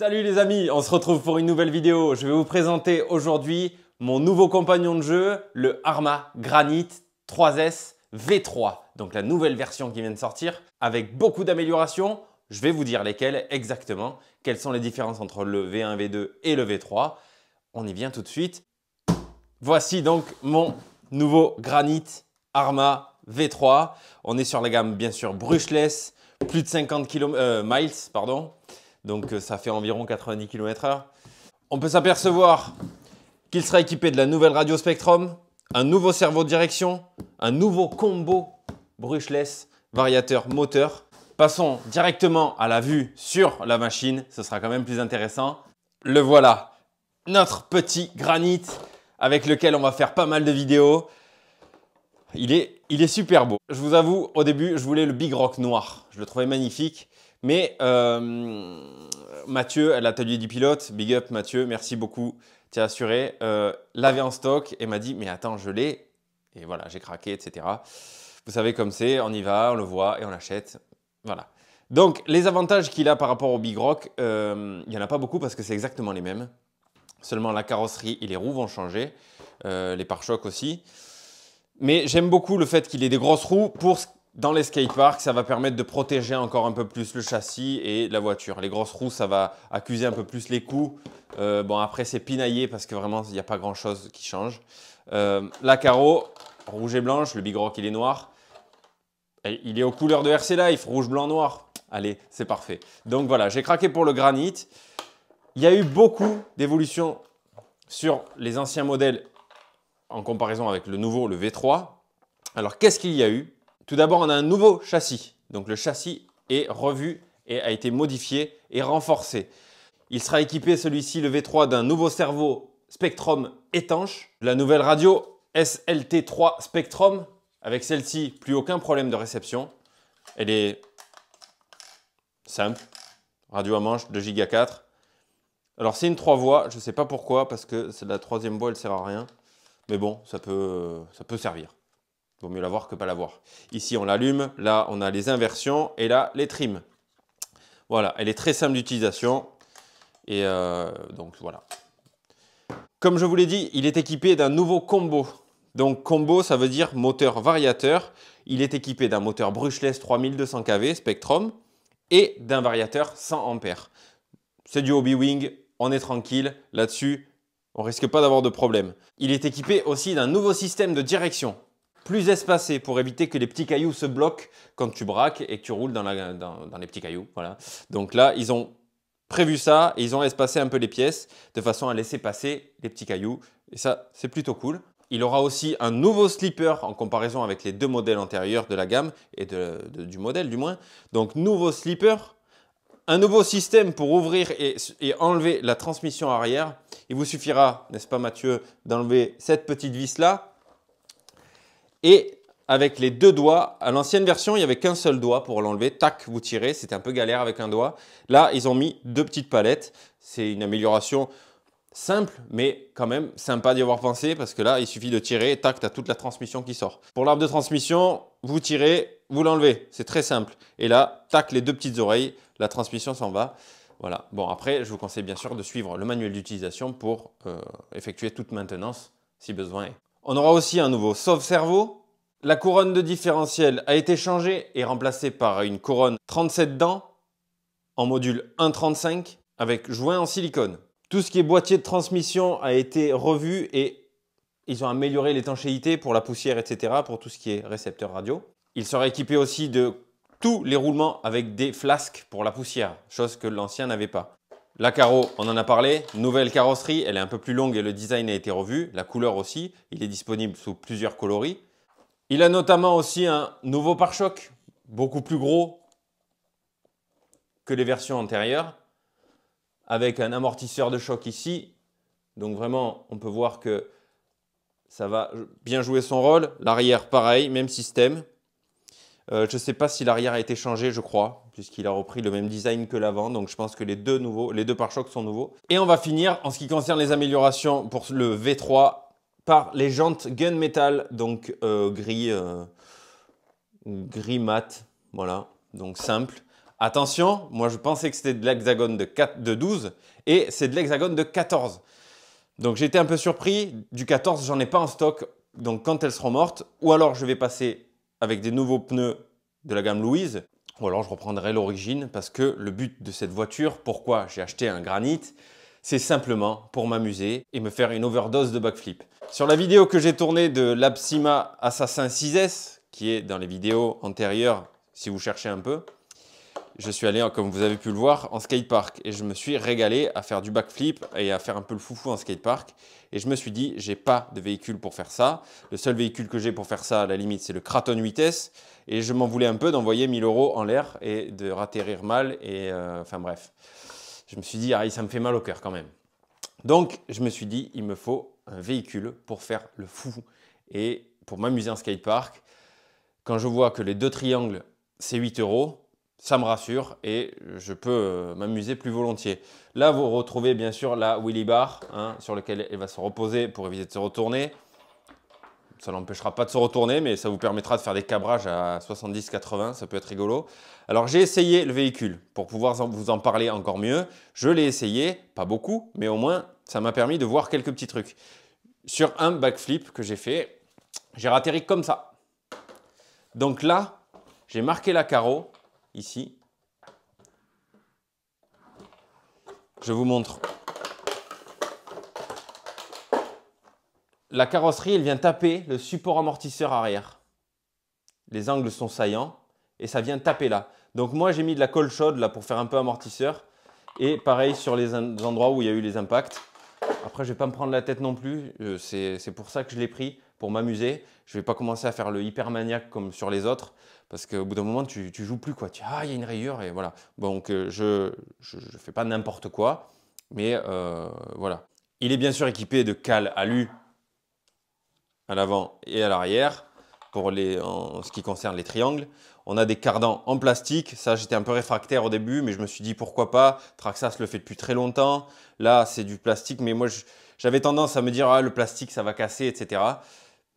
Salut les amis, on se retrouve pour une nouvelle vidéo. Je vais vous présenter aujourd'hui mon nouveau compagnon de jeu, le Arma Granite 3S V3. Donc la nouvelle version qui vient de sortir avec beaucoup d'améliorations. Je vais vous dire lesquelles exactement, quelles sont les différences entre le V1, V2 et le V3. On y vient tout de suite. Voici donc mon nouveau Granite Arma V3. On est sur la gamme bien sûr brushless, plus de 50 km, euh, miles, pardon donc euh, ça fait environ 90 km/h. On peut s'apercevoir qu'il sera équipé de la nouvelle radio Spectrum, un nouveau cerveau de direction, un nouveau combo brushless, variateur moteur. Passons directement à la vue sur la machine, ce sera quand même plus intéressant. Le voilà, notre petit granit avec lequel on va faire pas mal de vidéos. Il est, il est super beau. Je vous avoue, au début, je voulais le Big Rock noir. Je le trouvais magnifique. Mais euh, Mathieu, à l'atelier du pilote, big up Mathieu, merci beaucoup, t'es assuré, euh, l'avait en stock et m'a dit mais attends, je l'ai. Et voilà, j'ai craqué, etc. Vous savez comme c'est, on y va, on le voit et on l'achète. Voilà. Donc les avantages qu'il a par rapport au Big Rock, euh, il y n'y en a pas beaucoup parce que c'est exactement les mêmes. Seulement la carrosserie et les roues vont changer, les pare-chocs aussi. Mais j'aime beaucoup le fait qu'il ait des grosses roues pour dans les skateparks, ça va permettre de protéger encore un peu plus le châssis et la voiture. Les grosses roues, ça va accuser un peu plus les coups. Euh, bon, après, c'est pinaillé parce que vraiment, il n'y a pas grand-chose qui change. Euh, la carreau, rouge et blanche, le Big Rock, il est noir. il est aux couleurs de RC Life, rouge, blanc, noir. Allez, c'est parfait. Donc voilà, j'ai craqué pour le granit. Il y a eu beaucoup d'évolutions sur les anciens modèles en comparaison avec le nouveau, le V3. Alors, qu'est-ce qu'il y a eu tout d'abord, on a un nouveau châssis. Donc le châssis est revu et a été modifié et renforcé. Il sera équipé, celui-ci, le V3, d'un nouveau cerveau Spectrum étanche, la nouvelle radio SLT3 Spectrum. Avec celle-ci, plus aucun problème de réception. Elle est simple, radio à manche de giga 4. Alors c'est une trois voies, je ne sais pas pourquoi, parce que c'est la troisième voie elle sert à rien. Mais bon, ça peut, ça peut servir. Vaut mieux l'avoir que pas l'avoir. Ici, on l'allume. Là, on a les inversions. Et là, les trims. Voilà, elle est très simple d'utilisation. Et euh, donc, voilà. Comme je vous l'ai dit, il est équipé d'un nouveau combo. Donc, combo, ça veut dire moteur variateur. Il est équipé d'un moteur brushless 3200 kV Spectrum et d'un variateur 100 A. C'est du hobby wing, on est tranquille là-dessus, on risque pas d'avoir de problème. Il est équipé aussi d'un nouveau système de direction plus espacé pour éviter que les petits cailloux se bloquent quand tu braques et que tu roules dans, les petits cailloux. Voilà. Donc là, ils ont prévu ça ils ont espacé un peu les pièces de façon à laisser passer les petits cailloux. Et ça, c'est plutôt cool. Il aura aussi un nouveau slipper en comparaison avec les deux modèles antérieurs de la gamme et du modèle du moins. Donc nouveau slipper, un nouveau système pour ouvrir et, enlever la transmission arrière. Il vous suffira, n'est-ce pas Mathieu, d'enlever cette petite vis là et avec les deux doigts. À l'ancienne version, il n'y avait qu'un seul doigt pour l'enlever. Tac, vous tirez. C'était un peu galère avec un doigt. Là, ils ont mis deux petites palettes. C'est une amélioration simple, mais quand même sympa d'y avoir pensé parce que là, il suffit de tirer. tac, tu as toute la transmission qui sort. Pour l'arbre de transmission, vous tirez, vous l'enlevez. C'est très simple. Et là, tac, les deux petites oreilles, la transmission s'en va. Voilà. Bon, après, je vous conseille bien sûr de suivre le manuel d'utilisation pour euh, effectuer toute maintenance si besoin est. On aura aussi un nouveau sauve-cerveau. La couronne de différentiel a été changée et remplacée par une couronne 37 dents en module 1.35 avec joint en silicone. Tout ce qui est boîtier de transmission a été revu et ils ont amélioré l'étanchéité pour la poussière, etc. pour tout ce qui est récepteur radio. Il sera équipé aussi de tous les roulements avec des flasques pour la poussière, chose que l'ancien n'avait pas. La carreau, on en a parlé, nouvelle carrosserie, elle est un peu plus longue et le design a été revu, la couleur aussi, il est disponible sous plusieurs coloris. Il a notamment aussi un nouveau pare-choc, beaucoup plus gros que les versions antérieures, avec un amortisseur de choc ici. Donc vraiment, on peut voir que ça va bien jouer son rôle. L'arrière, pareil, même système. Euh, je ne sais pas si l'arrière a été changé, je crois puisqu'il a repris le même design que l'avant. Donc je pense que les deux nouveaux, les deux pare-chocs sont nouveaux. Et on va finir en ce qui concerne les améliorations pour le V3 par les jantes gunmetal, donc euh, gris, euh, gris mat, voilà, donc simple. Attention, moi je pensais que c'était de l'hexagone de, de 12 et c'est de l'hexagone de 14. Donc j'étais un peu surpris, du 14 j'en ai pas en stock, donc quand elles seront mortes, ou alors je vais passer avec des nouveaux pneus de la gamme Louise, ou alors je reprendrai l'origine parce que le but de cette voiture, pourquoi j'ai acheté un granit, c'est simplement pour m'amuser et me faire une overdose de backflip. Sur la vidéo que j'ai tournée de l'Apsima Assassin 6S, qui est dans les vidéos antérieures si vous cherchez un peu, je suis allé, comme vous avez pu le voir, en skatepark. Et je me suis régalé à faire du backflip et à faire un peu le foufou en skatepark. Et je me suis dit, j'ai pas de véhicule pour faire ça. Le seul véhicule que j'ai pour faire ça, à la limite, c'est le Kraton 8S. Et je m'en voulais un peu d'envoyer 1000 euros en l'air et de ratterrir mal. Et euh, enfin bref, je me suis dit, ah, ça me fait mal au cœur quand même. Donc, je me suis dit, il me faut un véhicule pour faire le fou et pour m'amuser en skatepark. Quand je vois que les deux triangles, c'est 8 euros, ça me rassure et je peux euh, m'amuser plus volontiers. Là, vous retrouvez bien sûr la Willy Bar hein, sur laquelle elle va se reposer pour éviter de se retourner. Ça n'empêchera pas de se retourner, mais ça vous permettra de faire des cabrages à 70-80, ça peut être rigolo. Alors j'ai essayé le véhicule pour pouvoir vous en parler encore mieux. Je l'ai essayé, pas beaucoup, mais au moins ça m'a permis de voir quelques petits trucs. Sur un backflip que j'ai fait, j'ai ratterri comme ça. Donc là, j'ai marqué la carreau, ici. Je vous montre. La carrosserie, elle vient taper le support amortisseur arrière. Les angles sont saillants et ça vient taper là. Donc moi, j'ai mis de la colle chaude là pour faire un peu amortisseur. Et pareil sur les endroits où il y a eu les impacts. Après, je ne vais pas me prendre la tête non plus. Euh, c'est pour ça que je l'ai pris pour m'amuser. Je vais pas commencer à faire le hyper maniaque comme sur les autres parce qu'au bout d'un moment, tu, joues plus quoi. Tu ah, il y a une rayure et voilà. Donc, euh, je ne fais pas n'importe quoi, mais euh, voilà. Il est bien sûr équipé de cales alu à l'avant et à l'arrière pour les, en ce qui concerne les triangles. On a des cardans en plastique. Ça, j'étais un peu réfractaire au début, mais je me suis dit pourquoi pas. Traxas le fait depuis très longtemps. Là, c'est du plastique, mais moi, j'avais tendance à me dire ah, le plastique, ça va casser, etc.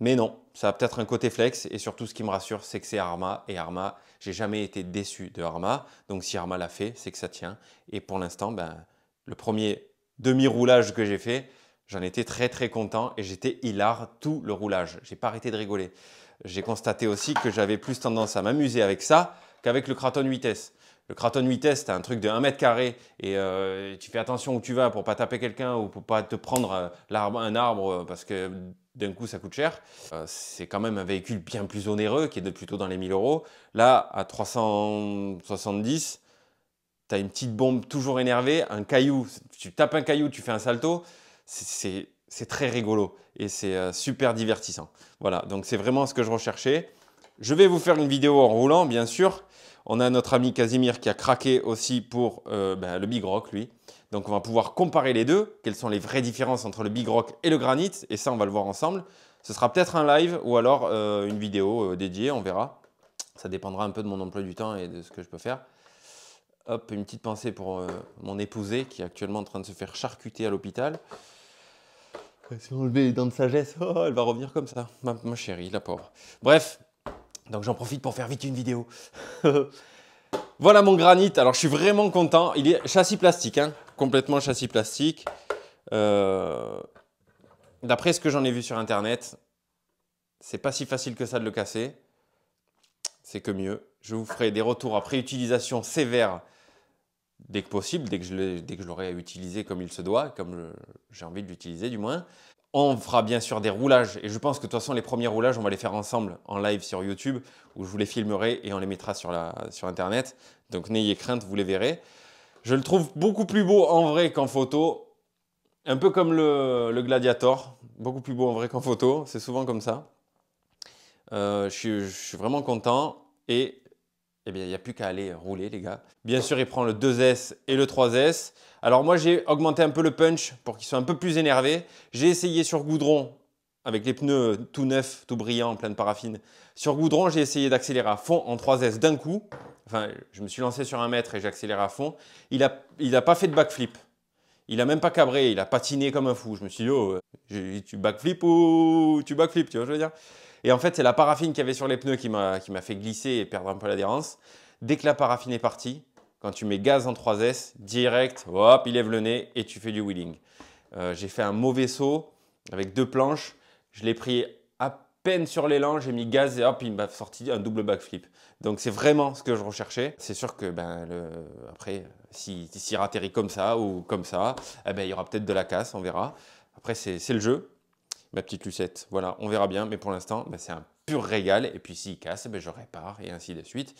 Mais non, ça a peut-être un côté flex et surtout ce qui me rassure, c'est que c'est Arma et Arma, j'ai jamais été déçu de Arma. Donc si Arma l'a fait, c'est que ça tient. Et pour l'instant, ben, le premier demi-roulage que j'ai fait, j'en étais très très content et j'étais hilar tout le roulage. J'ai pas arrêté de rigoler. J'ai constaté aussi que j'avais plus tendance à m'amuser avec ça qu'avec le craton vitesse. Le craton vitesse, t'as un truc de 1 mètre carré et euh, tu fais attention où tu vas pour pas taper quelqu'un ou pour pas te prendre euh, un arbre parce que d'un coup ça coûte cher. Euh, c'est quand même un véhicule bien plus onéreux qui est de plutôt dans les 1000 euros. Là, à 370, tu as une petite bombe toujours énervée, un caillou. Tu tapes un caillou, tu fais un salto. C'est très rigolo et c'est euh, super divertissant. Voilà, donc c'est vraiment ce que je recherchais. Je vais vous faire une vidéo en roulant, bien sûr. On a notre ami Casimir qui a craqué aussi pour euh, ben, le Big Rock, lui. Donc on va pouvoir comparer les deux, quelles sont les vraies différences entre le Big Rock et le Granit, et ça on va le voir ensemble. Ce sera peut-être un live ou alors euh, une vidéo euh, dédiée, on verra. Ça dépendra un peu de mon emploi du temps et de ce que je peux faire. Hop, une petite pensée pour euh, mon épousée qui est actuellement en train de se faire charcuter à l'hôpital. Si on les dents de sagesse, oh, elle va revenir comme ça, ma, ma chérie, la pauvre. Bref, donc j'en profite pour faire vite une vidéo. voilà mon granit, alors je suis vraiment content. Il est châssis plastique, hein complètement châssis plastique. Euh, d'après ce que j'en ai vu sur internet, c'est pas si facile que ça de le casser. C'est que mieux. Je vous ferai des retours après utilisation sévère dès que possible, dès que je l'aurai utiliser comme il se doit, comme j'ai envie de l'utiliser du moins. On fera bien sûr des roulages et je pense que de toute façon les premiers roulages on va les faire ensemble en live sur YouTube où je vous les filmerai et on les mettra sur, la, sur internet. Donc n'ayez crainte, vous les verrez. Je le trouve beaucoup plus beau en vrai qu'en photo. Un peu comme le, Gladiator. Beaucoup plus beau en vrai qu'en photo. C'est souvent comme ça. Euh, je, suis, vraiment content. Et eh bien, il n'y a plus qu'à aller rouler, les gars. Bien sûr, il prend le 2S et le 3S. Alors moi, j'ai augmenté un peu le punch pour qu'il soit un peu plus énervé. J'ai essayé sur goudron avec les pneus tout neufs, tout brillants, plein de paraffine. Sur goudron, j'ai essayé d'accélérer à fond en 3S d'un coup. Enfin, je me suis lancé sur un mètre et j'ai à fond. Il n'a il a pas fait de backflip. Il n'a même pas cabré, il a patiné comme un fou. Je me suis dit, oh, tu backflip ou tu backflip, tu vois, je veux dire. Et en fait, c'est la paraffine qu'il y avait sur les pneus qui m'a fait glisser et perdre un peu l'adhérence. Dès que la paraffine est partie, quand tu mets gaz en 3S, direct, hop, il lève le nez et tu fais du wheeling. Euh, j'ai fait un mauvais saut avec deux planches je l'ai pris à peine sur l'élan, j'ai mis gaz et hop, il m'a sorti un double backflip. Donc c'est vraiment ce que je recherchais. C'est sûr que ben, le... après, s'il si, atterrit comme ça ou comme ça, eh ben, il y aura peut-être de la casse, on verra. Après, c'est le jeu. Ma petite lucette, voilà, on verra bien. Mais pour l'instant, ben, c'est un pur régal. Et puis s'il casse, eh ben, je répare et ainsi de suite.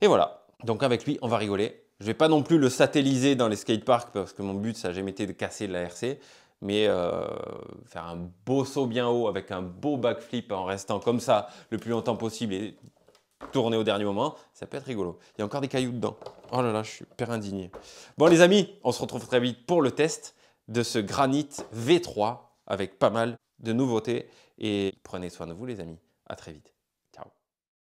Et voilà. Donc avec lui, on va rigoler. Je ne vais pas non plus le satelliser dans les skateparks parce que mon but, ça n'a jamais été de casser de la RC mais euh, faire un beau saut bien haut avec un beau backflip en restant comme ça le plus longtemps possible et tourner au dernier moment, ça peut être rigolo. Il y a encore des cailloux dedans. Oh là là, je suis hyper indigné. Bon les amis, on se retrouve très vite pour le test de ce Granit V3 avec pas mal de nouveautés et prenez soin de vous les amis. À très vite.